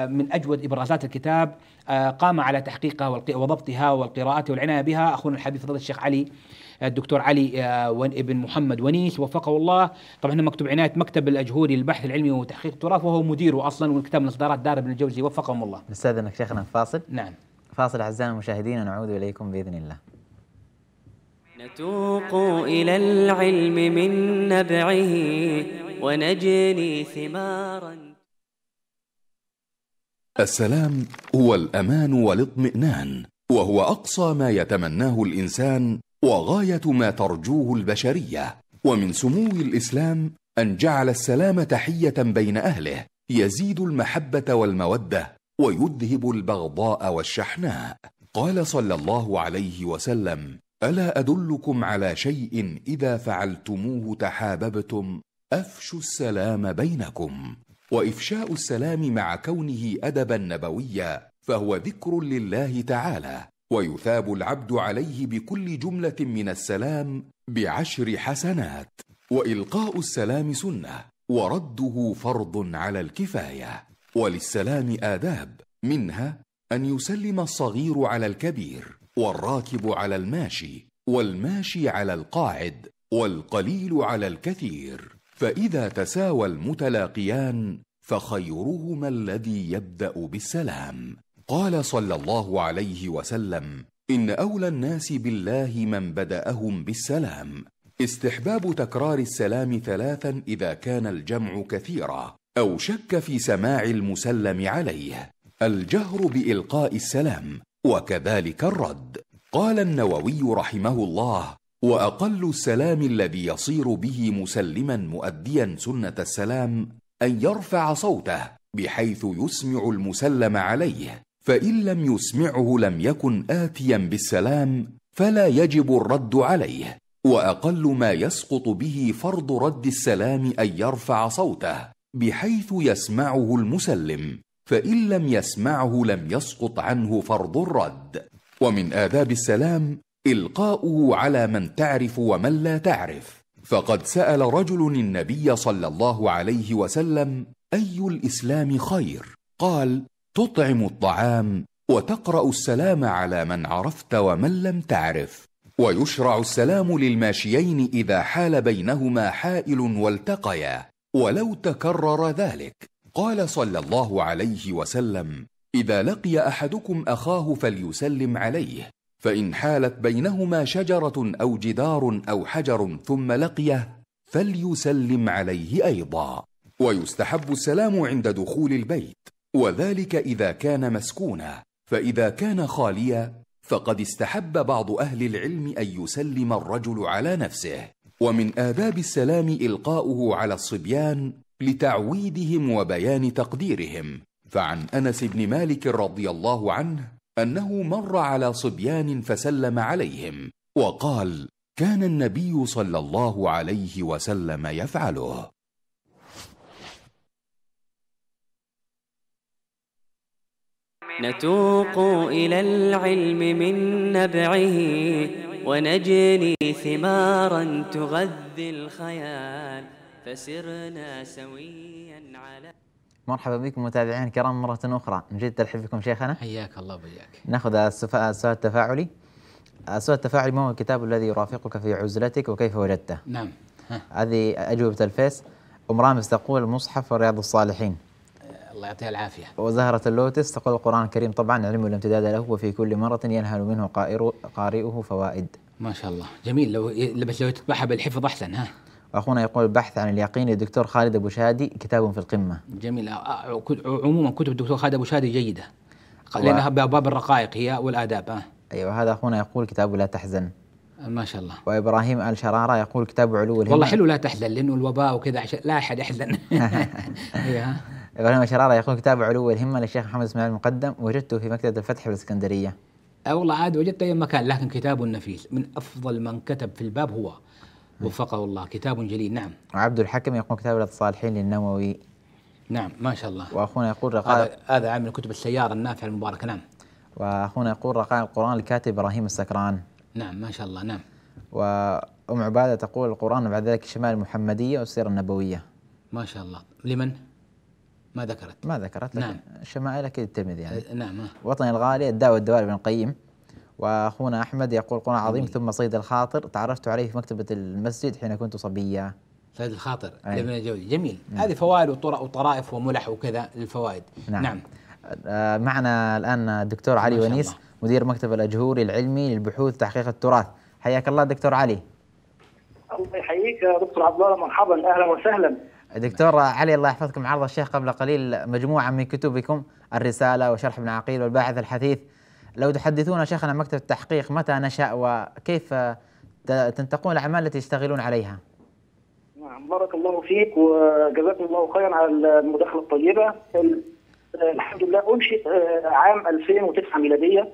من اجود ابرازات الكتاب آه، قام على تحقيقها وضبطها والقراءة والعناية بها أخونا الحبيب فضيلة الشيخ علي آه، الدكتور علي آه، ابن محمد ونيس وفقه الله طبعا هنا مكتوب عنايه مكتب الاجهوري للبحث العلمي وتحقيق التراث وهو مديره اصلا والكتاب من اصدارات دار ابن الجوزي وفقهم الله. نستاذنك شيخنا فاصل. نعم. فاصل اعزائنا المشاهدين ونعود اليكم باذن الله. نتوق الى العلم من نبعه ونجني ثمارا السلام هو الامان والاطمئنان وهو اقصى ما يتمناه الانسان وغايه ما ترجوه البشريه ومن سمو الاسلام ان جعل السلام تحيه بين اهله يزيد المحبه والموده ويذهب البغضاء والشحناء قال صلى الله عليه وسلم الا ادلكم على شيء اذا فعلتموه تحاببتم افشوا السلام بينكم وافشاء السلام مع كونه ادبا نبويا فهو ذكر لله تعالى ويثاب العبد عليه بكل جمله من السلام بعشر حسنات والقاء السلام سنه ورده فرض على الكفايه وللسلام اداب منها ان يسلم الصغير على الكبير والراكب على الماشي والماشي على القاعد والقليل على الكثير فاذا تساوى المتلاقيان فخيرهما الذي يبدا بالسلام قال صلى الله عليه وسلم ان اولى الناس بالله من بداهم بالسلام استحباب تكرار السلام ثلاثا اذا كان الجمع كثيرا او شك في سماع المسلم عليه الجهر بالقاء السلام وكذلك الرد قال النووي رحمه الله واقل السلام الذي يصير به مسلما مؤديا سنه السلام ان يرفع صوته بحيث يسمع المسلم عليه فان لم يسمعه لم يكن اتيا بالسلام فلا يجب الرد عليه واقل ما يسقط به فرض رد السلام ان يرفع صوته بحيث يسمعه المسلم فان لم يسمعه لم يسقط عنه فرض الرد ومن آداب السلام القاؤه على من تعرف ومن لا تعرف فقد سال رجل النبي صلى الله عليه وسلم اي الاسلام خير قال تطعم الطعام وتقرا السلام على من عرفت ومن لم تعرف ويشرع السلام للماشيين اذا حال بينهما حائل والتقيا ولو تكرر ذلك قال صلى الله عليه وسلم اذا لقي احدكم اخاه فليسلم عليه فان حالت بينهما شجره او جدار او حجر ثم لقيه فليسلم عليه ايضا ويستحب السلام عند دخول البيت وذلك اذا كان مسكونا فاذا كان خاليا فقد استحب بعض اهل العلم ان يسلم الرجل على نفسه ومن آداب السلام إلقاؤه على الصبيان لتعويدهم وبيان تقديرهم، فعن أنس بن مالك رضي الله عنه انه مر على صبيان فسلم عليهم وقال كان النبي صلى الله عليه وسلم يفعله نتوق إلى العلم من نبعه ونجني ثمارا تغذي الخيال فسرنا سويا على مرحبا بكم متابعين الكرام مرة أخرى من الترحيب ترحب بكم شيخنا حياك الله وبياك ناخذ السؤال التفاعلي السؤال التفاعلي ما هو الكتاب الذي يرافقك في عزلتك وكيف وجدته؟ نعم هذه أجوبة الفيس أم رامز تقول المصحف ورياض الصالحين الله يعطيها العافية وزهرة اللوتس تقول القرآن الكريم طبعا علم الامتداد له وفي كل مرة ينهل منه قارئه فوائد ما شاء الله جميل لو بس لو يتبعها بالحفظ أحسن ها اخونا يقول بحث عن اليقين للدكتور خالد ابو شادي كتاب في القمه. جميل آه، آه، عموما كتب الدكتور خالد ابو شادي جيده لانها باب الرقائق هي والاداب آه. ايوه هذا اخونا يقول كتاب لا تحزن. ما شاء الله وابراهيم ال شراره يقول كتاب علو الهمه والله حلو لا تحزن لانه الوباء وكذا عشان لا احد يحزن <laughs> إيه، ابراهيم شراره يقول كتاب علو الهمه للشيخ محمد اسماعيل المقدم وجدته في مكتبه الفتح بالاسكندريه والله عاد وجدته اي مكان لكن كتابه نفيس من افضل من كتب في الباب هو نعم. وفقه الله كتاب جليل نعم وعبد الحكم يقول كتاب الصالحين للنووي نعم ما شاء الله واخونا يقول رقائق هذا عامل من كتب السياره النافعه المباركه نعم واخونا يقول رقائق القران الكاتب ابراهيم السكران نعم ما شاء الله نعم وام عباده تقول القران بعد ذلك الشمال المحمديه والسيره النبويه ما شاء الله لمن؟ ما ذكرت ما ذكرت لكن نعم شمائل اكيد الترمذي يعني نعم وطني الغالي الداء والدواء ابن القيم واخونا احمد يقول قران عظيم ثم صيد الخاطر تعرفت عليه في مكتبه المسجد حين كنت صبيه صيد الخاطر ابن الجوزي جميل مم. نعم. هذه فوائد وطرائف وملح وكذا للفوائد نعم, نعم. آه معنا الان الدكتور علي ونيس الله. مدير مكتب الاجهوري العلمي للبحوث تحقيق التراث حياك الله دكتور علي الله يحييك يا دكتور عبد الله مرحبا اهلا وسهلا دكتور علي الله يحفظكم عرض الشيخ قبل قليل مجموعه من كتبكم الرساله وشرح ابن عقيل والباحث الحثيث لو تحدثونا شيخنا مكتب التحقيق متى نشأ وكيف تنتقون الأعمال التي يشتغلون عليها نعم بارك الله فيك وجزاكم الله خيرا على المداخلة الطيبة الحمد لله أنشئ آه، عام 2009 ميلادية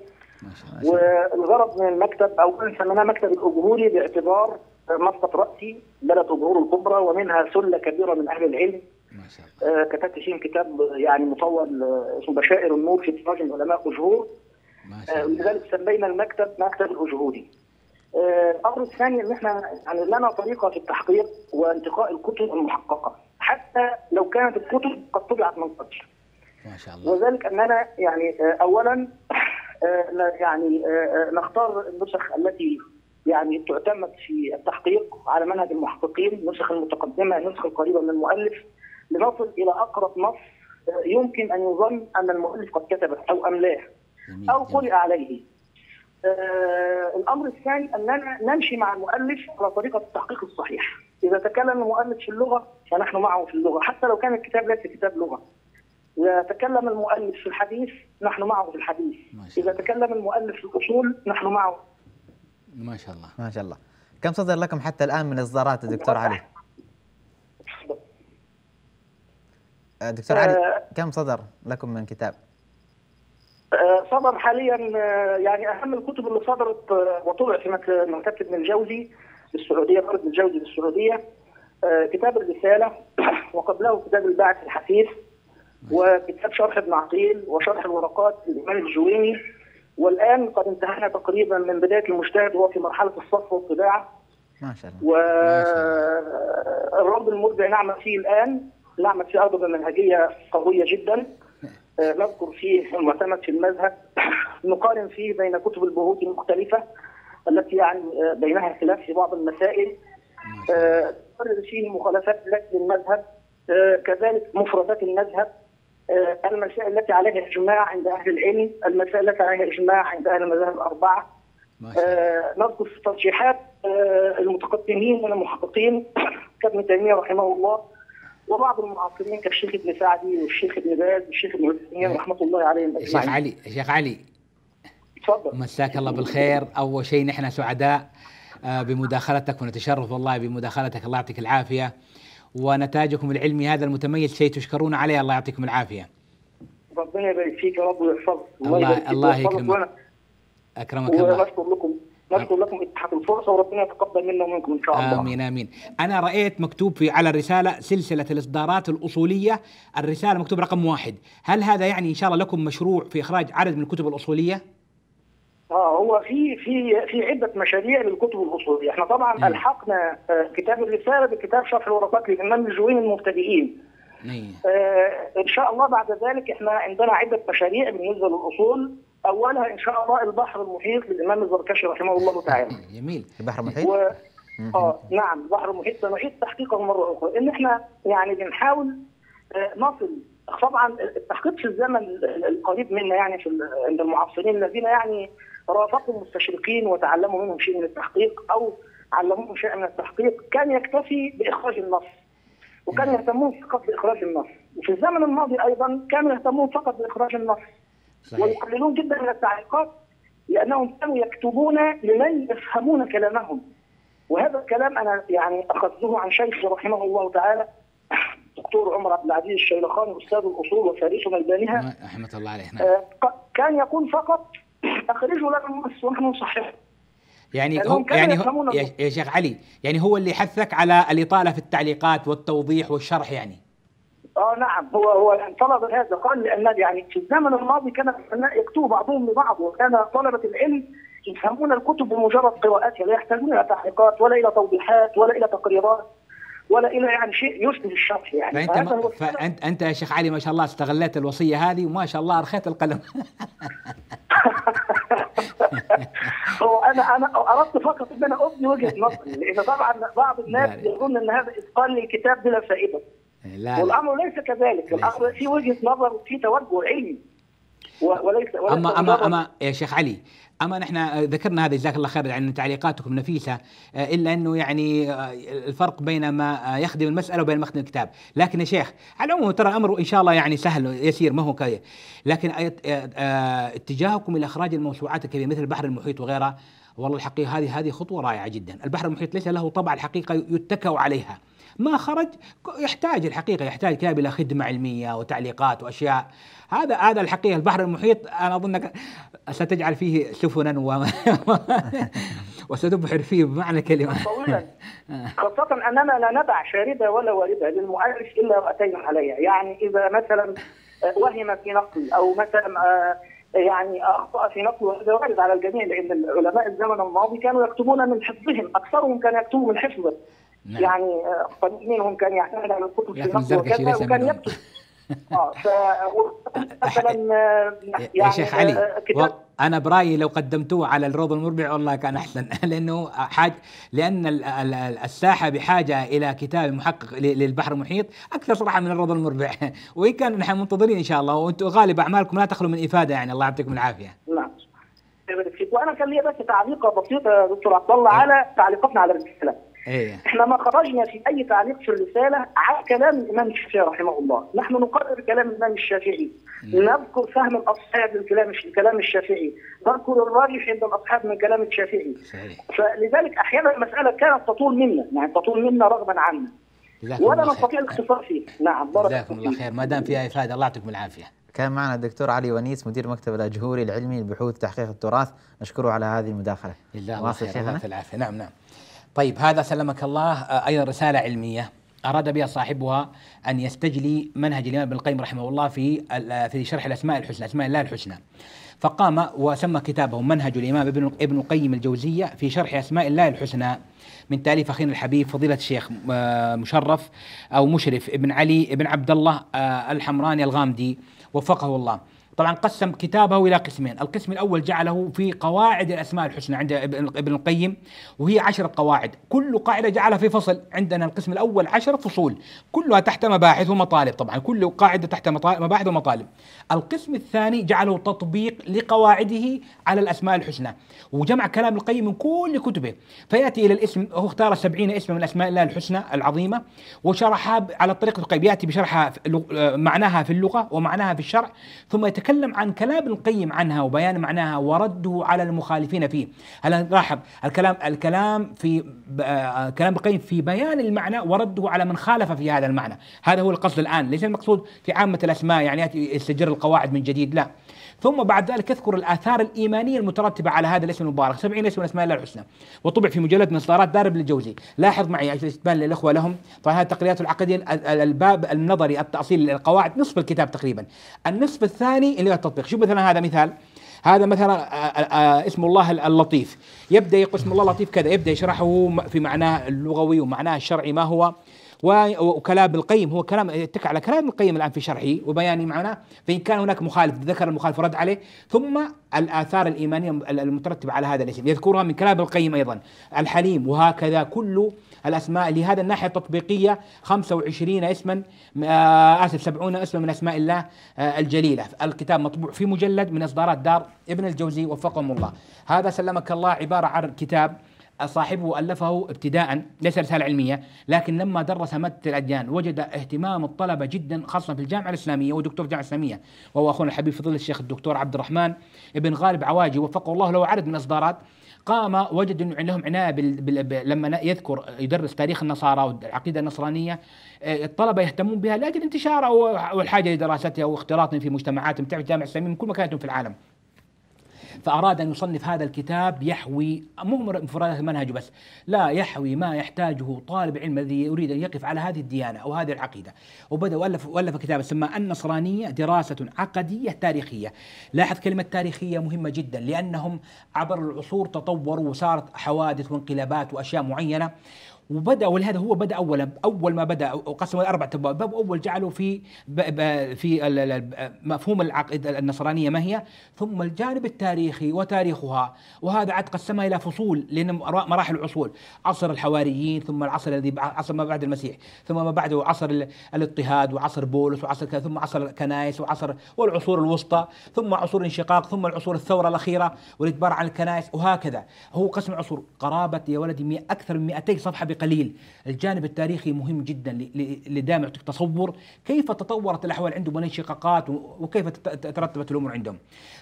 والغرض من المكتب أو سميناه مكتب الأجهوري باعتبار مسقط رأسي بلد أجهور الكبرى ومنها سلة كبيرة من أهل العلم ما شاء الله. آه، كتبت فيهم كتاب يعني مطول آه، اسمه بشائر النور في تراجم علماء أجهور آه، ولذلك سمينا المكتب مكتب الاجهودي. آه، الامر الثاني ان احنا يعني لنا طريقه في التحقيق وانتقاء الكتب المحققه حتى لو كانت الكتب قد طبعت من قبل. ما شاء الله. وذلك اننا يعني آه، اولا يعني نختار النسخ التي يعني تعتمد في التحقيق على منهج المحققين، النسخ المتقدمه، النسخ القريبه من المؤلف لنصل الى اقرب نص يمكن ان يظن ان المؤلف قد كتبه او املاه او قرئ عليه. آه الامر الثاني اننا نمشي مع المؤلف على طريقه التحقيق الصحيح. اذا تكلم المؤلف في اللغه فنحن معه في اللغه حتى لو كان الكتاب ليس كتاب لغه. إذا تكلم المؤلف في الحديث نحن معه في الحديث. اذا تكلم المؤلف في الاصول نحن معه. ما شاء الله. ما شاء الله. كم صدر لكم حتى الان من اصدارات دكتور علي؟ آه، دكتور علي آه، كم صدر لكم من كتاب؟ آه، صدر حاليا آه، يعني اهم الكتب اللي صدرت آه، وطبعت هناك من ابن من الجوزي للسعوديه مكتبه من الجوزي للسعوديه كتاب الرساله <coughs> وقبله كتاب البعث الحثيث وكتاب شرح ابن عقيل وشرح الورقات للامام الجويني والان قد انتهينا تقريبا من بدايه المجتهد وهو في مرحله الصف والطباعه ما شاء الله والرد المرجع نعمل فيه الان نعمل فيه ارض منهجيه قويه جدا آه، نذكر فيه المعتمد في المذهب <clears throat> نقارن فيه بين كتب البهوت المختلفة التي يعني آه، بينها خلاف في بعض المسائل تقرر آه، فيه مخالفات لك المذهب كذلك مفردات المذهب المسائل التي عليها اجماع عند اهل العلم، المسائل التي عليها اجماع عند اهل المذاهب الاربعه. نذكر في ترشيحات المتقدمين من المحققين <clears throat> كابن تيميه رحمه الله وبعض المعاصرين كالشيخ ابن سعدي والشيخ ابن باز والشيخ ابن عثيمين نعم. رحمه الله عليهم الشيخ شيخ علي شيخ علي تفضل مساك الله بالخير اول شيء نحن سعداء آه، بمداخلتك ونتشرف والله بمداخلتك الله يعطيك العافيه ونتاجكم العلمي هذا المتميز شيء تشكرون عليه الله يعطيكم العافيه. ربنا يبارك فيك يا رب ويحفظك الله الله يكرمك اكرمك الله. ونشكر لكم نشكر لكم اتاحه الفرصه وربنا يتقبل منا ومنكم ان شاء الله. امين امين. انا رايت مكتوب في على الرساله سلسله الاصدارات الاصوليه، الرساله مكتوب رقم واحد، هل هذا يعني ان شاء الله لكم مشروع في اخراج عدد من الكتب الاصوليه؟ اه هو في في في عده مشاريع للكتب الاصوليه، احنا طبعا الحقنا آه، كتاب الرساله بكتاب شرح الورقات للامام الجويني المبتدئين. آه ان شاء الله بعد ذلك احنا عندنا عده مشاريع بالنسبه للاصول اولها ان شاء الله البحر المحيط للامام الزركشي رحمه الله تعالى <laughs> جميل البحر المحيط و... اه نعم البحر المحيط سنعيد تحقيقه مره اخرى ان احنا يعني بنحاول آه، نصل طبعا التحقيق في الزمن القريب منا يعني في عند المعاصرين الذين يعني رافقوا المستشرقين وتعلموا منهم شيء من التحقيق او علموهم شيء من التحقيق كان يكتفي باخراج النص وكانوا يهتمون فقط باخراج النص وفي الزمن الماضي ايضا كانوا يهتمون فقط باخراج النص ويقللون جدا من التعليقات لانهم كانوا يكتبون لمن يفهمون كلامهم وهذا الكلام انا يعني اخذته عن شيخي رحمه الله تعالى الدكتور عمر عبد العزيز الشيلخاني استاذ الاصول وفارس ميدانها رحمه الله عليه نعم. آه، كان يقول فقط اخرجوا لنا النص ونحن نصححه يعني, يعني هو يعني هو يا شيخ علي يعني هو اللي حثك على الاطاله في التعليقات والتوضيح والشرح يعني اه نعم هو هو طلب هذا قال لان يعني في الزمن الماضي كان الفناء يكتبوا بعضهم لبعض وكان طلبه العلم يفهمون الكتب بمجرد قراءتها لا يحتاجون الى تعليقات ولا الى توضيحات ولا الى تقريرات ولا الى يعني شيء يشبه الشرح يعني فانت ما فانت انت يا شيخ علي ما شاء الله استغليت الوصيه هذه وما شاء الله ارخيت القلم <laughs> هو انا انا اردت فقط ان انا ابدي وجهه نظري لان طبعا بعض الناس يظن ان هذا اتقان للكتاب بلا فائده لا والامر ليس كذلك الامر في وجهه نظر وفي توجه علمي وليس, وليس اما اما اما يا شيخ علي اما نحن آه، ذكرنا هذا جزاك الله خير عن تعليقاتكم نفيسه آه، الا انه يعني آه، الفرق بين ما يخدم المساله وبين ما يخدم الكتاب، لكن يا شيخ على العموم ترى الامر ان شاء الله يعني سهل يسير ما هو كذا، لكن اتجاهكم الى اخراج الموسوعات الكبيره مثل البحر المحيط وغيرها والله الحقيقه هذه هذه خطوه رائعه جدا، البحر المحيط ليس له طبع الحقيقه يتكأ عليها ما خرج يحتاج الحقيقه يحتاج كتاب الى خدمه علميه وتعليقات واشياء هذا هذا الحقيقه البحر المحيط انا اظنك ستجعل فيه سفنا و <laughs> وستبحر فيه بمعنى كلمه طويلا <laughs> خاصه اننا لا ندع شاربة ولا وارده للمؤرخ الا راتين عليها يعني اذا مثلا آه، وهم في نقل او مثلا آه، يعني اخطا في نقل وهذا وارد على الجميع لان العلماء الزمن الماضي كانوا يكتبون من حفظهم اكثرهم كانوا يكتبوا من حفظه نعم. يعني فريق آه، منهم كان يعتمد على الكتب في مصر وكذا وكان يبكي اه <laughs> ف آه، مثلا آه، يعني يا شيخ علي و... انا برايي لو قدمتوه على الروض المربع والله كان احسن <laughs> لانه حاج لان الساحه بحاجه الى كتاب محقق للبحر المحيط اكثر صراحه من الروض المربع <laughs> وان كان نحن منتظرين ان شاء الله وانتم غالب اعمالكم لا تخلو من افاده يعني الله يعطيكم العافيه نعم وانا كان لي بس تعليقه بسيطه دكتور عبد الله على تعليقاتنا على الرساله ايه احنا ما خرجنا في اي تعليق في الرساله على كلام الامام الشافعي رحمه الله، نحن نقرر كلام الامام الشافعي، نعم. نذكر فهم الاصحاب من كلام الشافعي، نذكر الراجح عند الاصحاب من كلام الشافعي. صحيح. فلذلك احيانا المساله كانت تطول منا، يعني تطول منا رغما عنا. ولا نستطيع الاختصار فيها، نعم بارك الله جزاكم الله خير، ما دام فيها افاده الله يعطيكم العافيه. كان معنا الدكتور علي ونيس مدير مكتب الاجهوري العلمي للبحوث تحقيق التراث، نشكره على هذه المداخله. الله يعطيك العافيه، نعم نعم. طيب هذا سلمك الله آه، ايضا رساله علميه اراد بها صاحبها ان يستجلي منهج الامام ابن القيم رحمه الله في آه، في شرح الاسماء الحسنى اسماء الله الحسنى فقام وسمى كتابه منهج الامام ابن ابن القيم الجوزيه في شرح اسماء الله الحسنى من تاليف اخينا الحبيب فضيله الشيخ آه، مشرف او مشرف ابن علي ابن عبد الله الحمراني الغامدي وفقه الله طبعا قسم كتابه الى قسمين، القسم الاول جعله في قواعد الاسماء الحسنى عند ابن القيم وهي عشر قواعد، كل قاعده جعلها في فصل، عندنا القسم الاول عشر فصول، كلها تحت مباحث ومطالب، طبعا كل قاعده تحت مباحث ومطالب. القسم الثاني جعله تطبيق لقواعده على الاسماء الحسنى، وجمع كلام القيم من كل كتبه، فياتي الى الاسم هو اختار 70 اسما من اسماء الله الحسنى العظيمه وشرحها على طريقه القيم، ياتي بشرحها معناها في اللغه ومعناها في الشرع ثم يتكلم يتكلم عن كلام القيم عنها وبيان معناها ورده على المخالفين فيه هل لاحظ الكلام الكلام في آه، كلام القيم في بيان المعنى ورده على من خالف في هذا المعنى هذا هو القصد الآن ليس المقصود في عامة الأسماء يعني يستجر القواعد من جديد لا ثم بعد ذلك يذكر الآثار الإيمانية المترتبة على هذا الاسم المبارك 70 اسم من أسماء الله الحسنى وطبع في مجلد من إصدارات دارب للجوزي لاحظ معي عشان استبان للإخوة لهم طبعا هذه التقريرات العقدية الباب النظري التأصيل للقواعد نصف الكتاب تقريبا النصف الثاني اللي هو التطبيق شوف مثلا هذا مثال هذا مثلا آه، آه، آه، اسم الله اللطيف يبدا يقول اسم الله اللطيف كذا يبدا يشرحه في معناه اللغوي ومعناه الشرعي ما هو وكلام ابن القيم هو كلام يتكى على كلام ابن القيم الان في شرحه وبيانه معنا فان كان هناك مخالف ذكر المخالف رد عليه ثم الاثار الايمانيه المترتبه على هذا الاسم يذكرها من كلام ابن القيم ايضا الحليم وهكذا كل الاسماء لهذا الناحيه التطبيقيه 25 اسما آه، اسف 70 اسما من اسماء الله آه، الجليله الكتاب مطبوع في مجلد من اصدارات دار ابن الجوزي وفقهم الله هذا سلمك الله عباره عن كتاب صاحبه ألفه ابتداء ليس رسالة علمية لكن لما درس مادة الأديان وجد اهتمام الطلبة جدا خاصة في الجامعة الإسلامية ودكتور الجامعة الإسلامية وهو أخونا الحبيب فضل الشيخ الدكتور عبد الرحمن بن غالب عواجي وفقه الله له عدد من الإصدارات قام وجد انه عندهم عنايه بال... بال... لما يذكر يدرس تاريخ النصارى والعقيده النصرانيه آه، الطلبه يهتمون بها لاجل انتشارها والحاجه لدراستها واختلاطهم في مجتمعاتهم تعرف الجامعه الاسلاميه من كل مكان في العالم فأراد أن يصنف هذا الكتاب يحوي مو مفردات المنهج بس لا يحوي ما يحتاجه طالب علم الذي يريد أن يقف على هذه الديانة أو هذه العقيدة وبدأ وألف, وألف كتابا سمى النصرانية دراسة عقدية تاريخية لاحظ كلمة تاريخية مهمة جدا لأنهم عبر العصور تطوروا وصارت حوادث وانقلابات وأشياء معينة وبدا ولهذا هو بدا اولا اول ما بدا وقسم الاربع ابواب باب اول جعله في في مفهوم العقيده النصرانيه ما هي ثم الجانب التاريخي وتاريخها وهذا عاد قسمها الى فصول لان مراحل العصور عصر الحواريين ثم العصر الذي عصر ما بعد المسيح ثم ما بعده عصر الاضطهاد وعصر بولس وعصر ثم عصر الكنائس وعصر والعصور الوسطى ثم عصور الانشقاق ثم العصور الثوره الاخيره والادبار عن الكنائس وهكذا هو قسم عصور قرابه يا ولدي اكثر من 200 صفحه بقليل الجانب التاريخي مهم جدا لدائما يعطيك تصور كيف تطورت الأحوال عندهم والانشقاقات وكيف ترتبت الأمور عندهم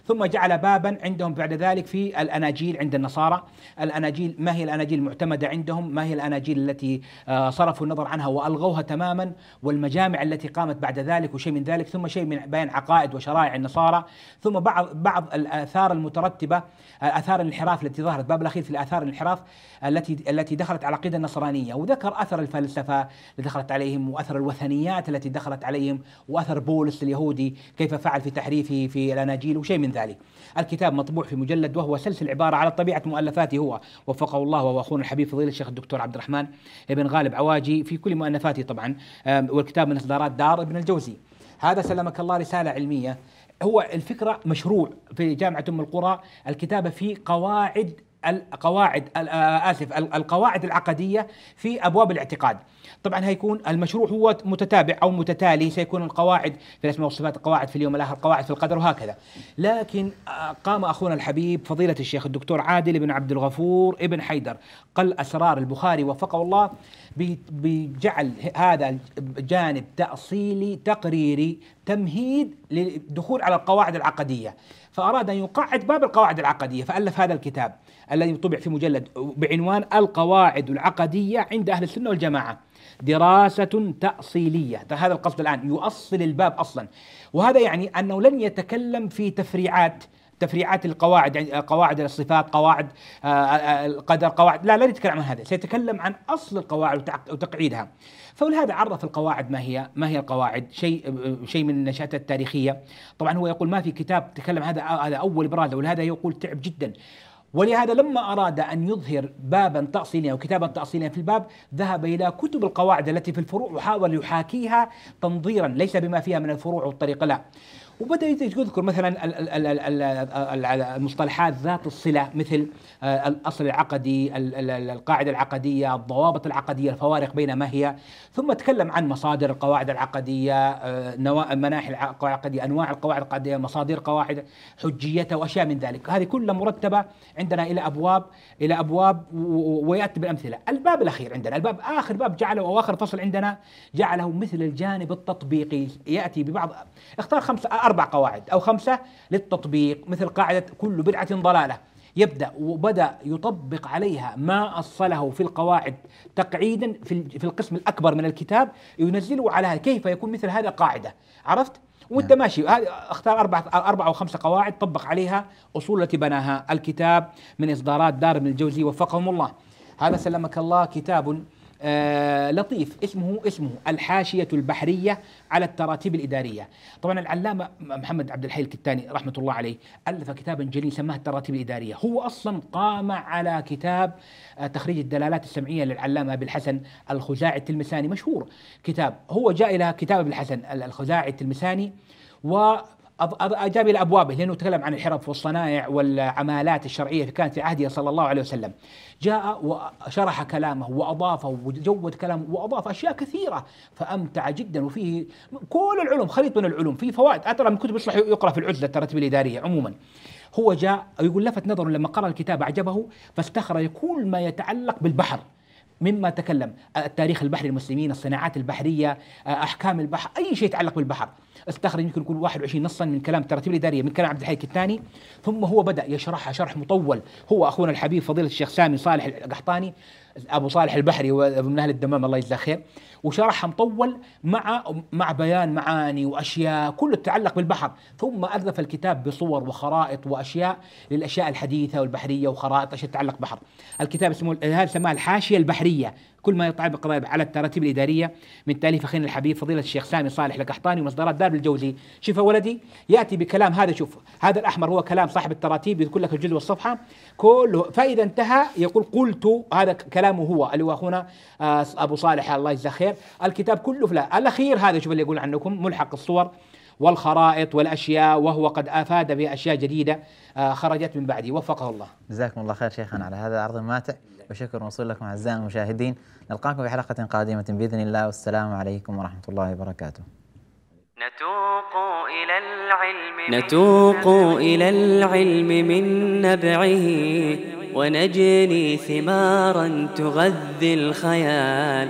ثم جعل بابا عندهم بعد ذلك في الأناجيل عند النصارى الأناجيل ما هي الأناجيل المعتمدة عندهم ما هي الأناجيل التي آه، صرفوا النظر عنها وألغوها تماما والمجامع التي قامت بعد ذلك وشيء من ذلك ثم شيء من بيان عقائد وشرائع النصارى ثم بعض بعض الآثار المترتبة آه، آثار الانحراف التي ظهرت باب الأخير في الآثار الانحراف التي التي دخلت على عقيدة النصارى النصرانية وذكر أثر الفلسفة اللي دخلت عليهم وأثر الوثنيات التي دخلت عليهم وأثر بولس اليهودي كيف فعل في تحريفه في الأناجيل وشيء من ذلك الكتاب مطبوع في مجلد وهو سلسل عبارة على طبيعة مؤلفاته هو وفقه الله وهو أخونا الحبيب فضيل الشيخ الدكتور عبد الرحمن ابن غالب عواجي في كل مؤلفاته طبعا والكتاب من إصدارات دار ابن الجوزي هذا سلمك الله رسالة علمية هو الفكرة مشروع في جامعة أم القرى الكتابة في قواعد القواعد آه، اسف القواعد العقديه في ابواب الاعتقاد. طبعا هيكون المشروع هو متتابع او متتالي سيكون القواعد في الاسماء والصفات القواعد في اليوم الاخر القواعد في القدر وهكذا. لكن آه، قام اخونا الحبيب فضيله الشيخ الدكتور عادل بن عبد الغفور ابن حيدر قل اسرار البخاري وفقه الله بجعل هذا الجانب تاصيلي تقريري تمهيد للدخول على القواعد العقديه فاراد ان يقعد باب القواعد العقديه فالف هذا الكتاب الذي طبع في مجلد بعنوان القواعد العقديه عند اهل السنه والجماعه دراسة تأصيلية هذا القصد الآن يؤصل الباب أصلا وهذا يعني أنه لن يتكلم في تفريعات تفريعات القواعد يعني قواعد الصفات قواعد آه، آه، آه، القدر قواعد لا لا نتكلم عن هذا سيتكلم عن اصل القواعد وتقعيدها فلهذا عرف القواعد ما هي ما هي القواعد شيء شيء من النشاطات التاريخيه طبعا هو يقول ما في كتاب تكلم هذا هذا اول براد ولهذا يقول تعب جدا ولهذا لما أراد أن يظهر بابا تأصيليا أو كتابا تأصيليا في الباب ذهب إلى كتب القواعد التي في الفروع وحاول يحاكيها تنظيرا ليس بما فيها من الفروع والطريقة لا وبدا يذكر مثلا المصطلحات ذات الصله مثل آه، الاصل العقدي القاعده العقديه الضوابط العقديه الفوارق بين ما هي ثم تكلم عن مصادر القواعد العقديه آه، مناحي القواعد العقديه انواع القواعد العقديه مصادر قواعد حجيتها واشياء من ذلك هذه كلها مرتبه عندنا الى ابواب الى ابواب وياتي بالامثله الباب الاخير عندنا الباب اخر باب جعله او اخر فصل عندنا جعله مثل الجانب التطبيقي ياتي ببعض اختار خمسه أربع قواعد أو خمسة للتطبيق مثل قاعدة كل بدعة ضلالة يبدأ وبدأ يطبق عليها ما أصله في القواعد تقعيدا في القسم الأكبر من الكتاب ينزله على كيف يكون مثل هذا قاعدة عرفت؟ وانت نعم. ماشي اختار اربع اربع او خمسه قواعد طبق عليها اصول التي بناها الكتاب من اصدارات دار ابن الجوزي وفقهم الله هذا سلمك الله كتاب آه، لطيف اسمه اسمه الحاشية البحرية على التراتيب الإدارية طبعا العلامة محمد عبد الحي الكتاني رحمة الله عليه ألف كتابا جليلا سماه التراتيب الإدارية هو أصلا قام على كتاب آه، تخريج الدلالات السمعية للعلامة أبي الحسن الخزاعي التلمساني مشهور كتاب هو جاء إلى كتاب أبي الحسن الخزاعي التلمساني و جاب الى ابوابه لانه تكلم عن الحرف والصنائع والعمالات الشرعيه كانت في عهده صلى الله عليه وسلم. جاء وشرح كلامه واضافه وجود كلامه واضاف اشياء كثيره فامتع جدا وفيه كل العلوم خليط من العلوم فيه فوائد اترى من كتب يصلح يقرا في العزله الترتيب الاداريه عموما. هو جاء يقول لفت نظره لما قرا الكتاب اعجبه فاستخرج كل ما يتعلق بالبحر مما تكلم التاريخ البحري للمسلمين الصناعات البحريه احكام البحر اي شيء يتعلق بالبحر استخرج يمكن نقول 21 نصا من كلام الترتيب الاداريه من كلام عبد الحي الثاني ثم هو بدا يشرحها شرح مطول هو اخونا الحبيب فضيله الشيخ سامي صالح القحطاني ابو صالح البحري من اهل الدمام الله يجزاه خير وشرحها مطول مع مع بيان معاني واشياء كله تتعلق بالبحر ثم الف الكتاب بصور وخرائط واشياء للاشياء الحديثه والبحريه وخرائط اشياء تتعلق بحر الكتاب اسمه هذا سماه الحاشيه البحريه كل ما يطعب بقضايا على التراتيب الاداريه من تاليف اخينا الحبيب فضيله الشيخ سامي صالح القحطاني ومصدرات دار الجوزي شوف يا ولدي ياتي بكلام هذا شوف هذا الاحمر هو كلام صاحب التراتيب يذكر لك الجلد والصفحه كله فاذا انتهى يقول قلت هذا كلامه هو اللي هو اخونا آه، ابو صالح الله يجزاه خير الخير الكتاب كله فلا الأخير هذا شوف اللي يقول عنكم ملحق الصور والخرائط والاشياء وهو قد افاد باشياء جديده آه، خرجت من بعدي وفقه الله. جزاكم الله خير شيخنا على هذا العرض الماتع وشكر موصول لكم اعزائنا المشاهدين نلقاكم في حلقه قادمه باذن الله والسلام عليكم ورحمه الله وبركاته. نتوق إلى العلم نتوق إلى العلم من نبعه ونجني ثمارا تغذي الخيال